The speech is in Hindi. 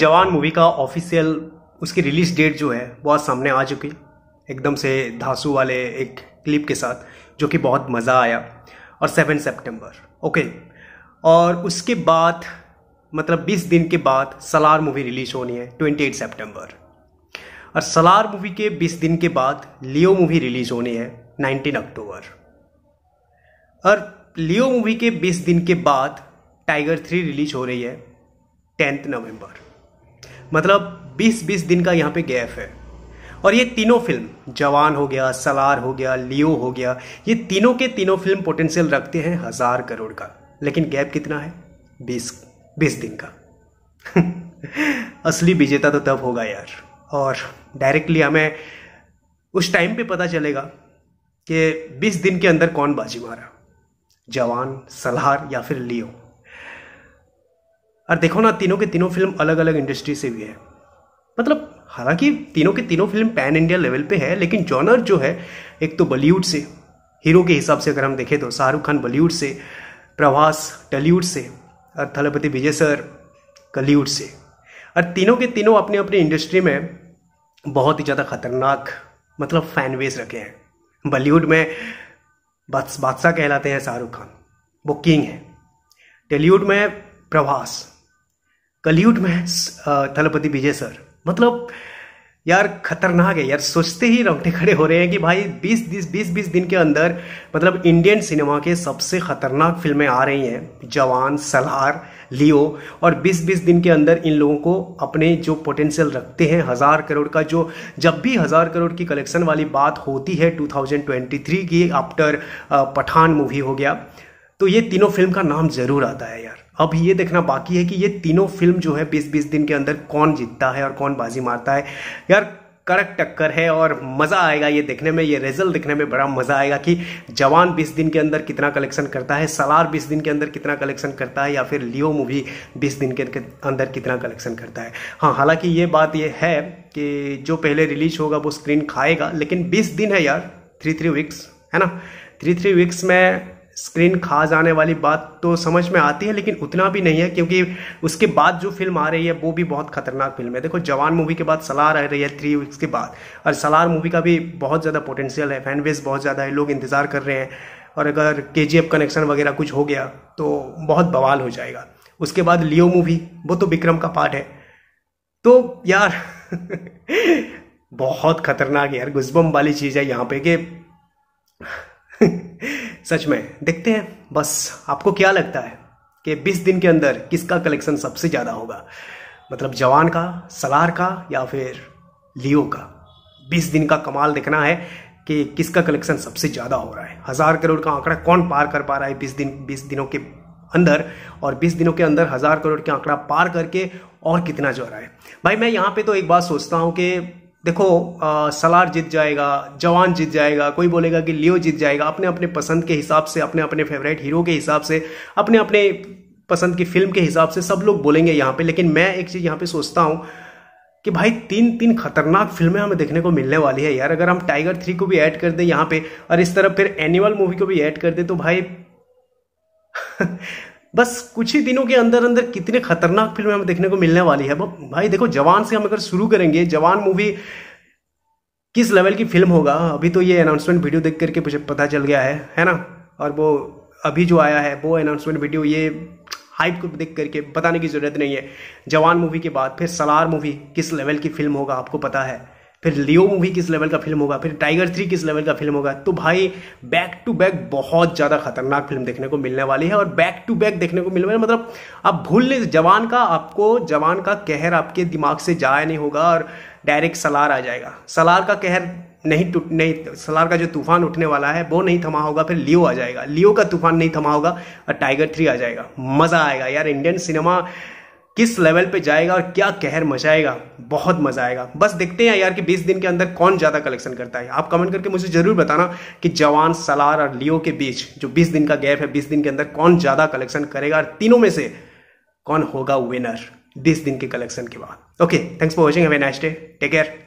जवान मूवी का ऑफिशियल उसकी रिलीज डेट जो है वो आज सामने आ चुकी एकदम से धासू वाले एक क्लिप के साथ जो कि बहुत मज़ा आया और सेवन सेप्टेम्बर ओके और उसके बाद मतलब 20 दिन के बाद सलार मूवी रिलीज होनी है 28 सेप्टेम्बर और सलार मूवी के 20 दिन के बाद लियो मूवी रिलीज होनी है 19 अक्टूबर और लियो मूवी के 20 दिन के बाद टाइगर थ्री रिलीज हो रही है टेंथ नवंबर मतलब 20-20 दिन का यहाँ पे गैप है और ये तीनों फिल्म जवान हो गया सलार हो गया लियो हो गया ये तीनों के तीनों फिल्म पोटेंशियल रखते हैं हज़ार करोड़ का लेकिन गैप कितना है बीस बीस दिन का असली विजेता तो तब होगा यार और डायरेक्टली हमें उस टाइम पे पता चलेगा कि बीस दिन के अंदर कौन बाजी मारा जवान सलार या फिर लियो और देखो ना तीनों के तीनों फिल्म अलग अलग इंडस्ट्री से भी है मतलब हालांकि तीनों के तीनों फिल्म पैन इंडिया लेवल पे है लेकिन जॉनर जो है एक तो बॉलीवुड से हीरो के हिसाब से अगर हम देखें तो शाहरुख खान बॉलीवुड से प्रभास टॉलीवुड से और थलपति विजय सर कलीवुड से और तीनों के तीनों अपने अपने इंडस्ट्री में बहुत ही ज़्यादा खतरनाक मतलब फैन बेस रखे हैं बॉलीवुड में बादशाह कहलाते हैं शाहरुख खान वो किंग है टॉलीवुड में प्रभास कलयुट में है थलपति विजय सर मतलब यार खतरनाक है यार सोचते ही रोंगटे खड़े हो रहे हैं कि भाई 20 बीस बीस बीस दिन के अंदर मतलब इंडियन सिनेमा के सबसे खतरनाक फिल्में आ रही हैं जवान सलार लियो और 20 बीस दिन के अंदर इन लोगों को अपने जो पोटेंशियल रखते हैं हज़ार करोड़ का जो जब भी हज़ार करोड़ की कलेक्शन वाली बात होती है 2023 की आफ्टर पठान मूवी हो गया तो ये तीनों फिल्म का नाम ज़रूर आता है यार अब ये देखना बाकी है कि ये तीनों फिल्म जो है बीस बीस दिन के अंदर कौन जीतता है और कौन बाजी मारता है यार कड़क टक्कर है और मज़ा आएगा ये देखने में ये रिजल्ट देखने में बड़ा मज़ा आएगा कि जवान 20 दिन के अंदर कितना कलेक्शन करता है सलार 20 दिन के अंदर कितना कलेक्शन करता है या फिर लियो मूवी 20 दिन के अंदर कितना कलेक्शन करता है हाँ हालांकि ये बात ये है कि जो पहले रिलीज होगा वो स्क्रीन खाएगा लेकिन बीस दिन है यार थ्री थ्री वीक्स है ना थ्री थ्री वीक्स में स्क्रीन खा जाने वाली बात तो समझ में आती है लेकिन उतना भी नहीं है क्योंकि उसके बाद जो फिल्म आ रही है वो भी बहुत खतरनाक फिल्म है देखो जवान मूवी के बाद सलार आ रही है थ्री वीक्स के बाद और सलार मूवी का भी बहुत ज़्यादा पोटेंशियल है फैनवेज बहुत ज़्यादा है लोग इंतज़ार कर रहे हैं और अगर के कनेक्शन वगैरह कुछ हो गया तो बहुत बवाल हो जाएगा उसके बाद लियो मूवी वो तो विक्रम का पार्ट है तो यार बहुत खतरनाक यार गुजबम वाली चीज़ है यहाँ पे कि सच में देखते हैं बस आपको क्या लगता है कि 20 दिन के अंदर किसका कलेक्शन सबसे ज़्यादा होगा मतलब जवान का सलार का या फिर लियो का 20 दिन का कमाल देखना है कि किसका कलेक्शन सबसे ज़्यादा हो रहा है हज़ार करोड़ का आंकड़ा कौन पार कर पा रहा है बीस दिन बीस दिनों के अंदर और बीस दिनों के अंदर हज़ार करोड़ के आंकड़ा पार करके और कितना जो रहा है भाई मैं यहाँ पे तो एक बात सोचता हूँ कि देखो आ, सलार जीत जाएगा जवान जीत जाएगा कोई बोलेगा कि लियो जीत जाएगा अपने अपने पसंद के हिसाब से अपने अपने फेवरेट हीरो के हिसाब से अपने अपने पसंद की फिल्म के हिसाब से सब लोग बोलेंगे यहाँ पे लेकिन मैं एक चीज़ यहाँ पे सोचता हूँ कि भाई तीन तीन खतरनाक फिल्में हमें देखने को मिलने वाली है यार अगर हम टाइगर थ्री को भी ऐड कर दें यहाँ पे और इस तरह फिर एनिमल मूवी को भी ऐड कर दें तो भाई बस कुछ ही दिनों के अंदर अंदर कितने खतरनाक फिल्में हमें देखने को मिलने वाली है भाई देखो जवान से हम अगर शुरू करेंगे जवान मूवी किस लेवल की फिल्म होगा अभी तो ये अनाउंसमेंट वीडियो देख करके मुझे पता चल गया है है ना और वो अभी जो आया है वो अनाउंसमेंट वीडियो ये हाइप को देख करके बताने की ज़रूरत नहीं है जवान मूवी के बाद फिर सलार मूवी किस लेवल की फिल्म होगा आपको पता है फिर लियो मूवी किस लेवल का फिल्म होगा फिर टाइगर थ्री किस लेवल का फिल्म होगा तो भाई बैक टू बैक बहुत ज़्यादा खतरनाक फिल्म देखने को मिलने वाली है और बैक टू बैक देखने को मिलने वाली मतलब आप भूल नहीं जवान का आपको जवान का कहर आपके दिमाग से जाया नहीं होगा और डायरेक्ट सलार आ जाएगा सलार का कहर नहीं टूट नहीं सलार का जो तूफान उठने वाला है वो नहीं थमा होगा फिर लियो आ जाएगा लियो का तूफान नहीं थमा होगा और टाइगर थ्री आ जाएगा मज़ा आएगा यार इंडियन सिनेमा किस लेवल पे जाएगा और क्या कहर मचाएगा बहुत मजा आएगा बस देखते हैं यार कि 20 दिन के अंदर कौन ज़्यादा कलेक्शन करता है आप कमेंट करके मुझे ज़रूर बताना कि जवान सलार और लियो के बीच जो 20 दिन का गैप है 20 दिन के अंदर कौन ज़्यादा कलेक्शन करेगा और तीनों में से कौन होगा विनर 20 दिन के कलेक्शन के बाद okay thanks for watching have a nice day take care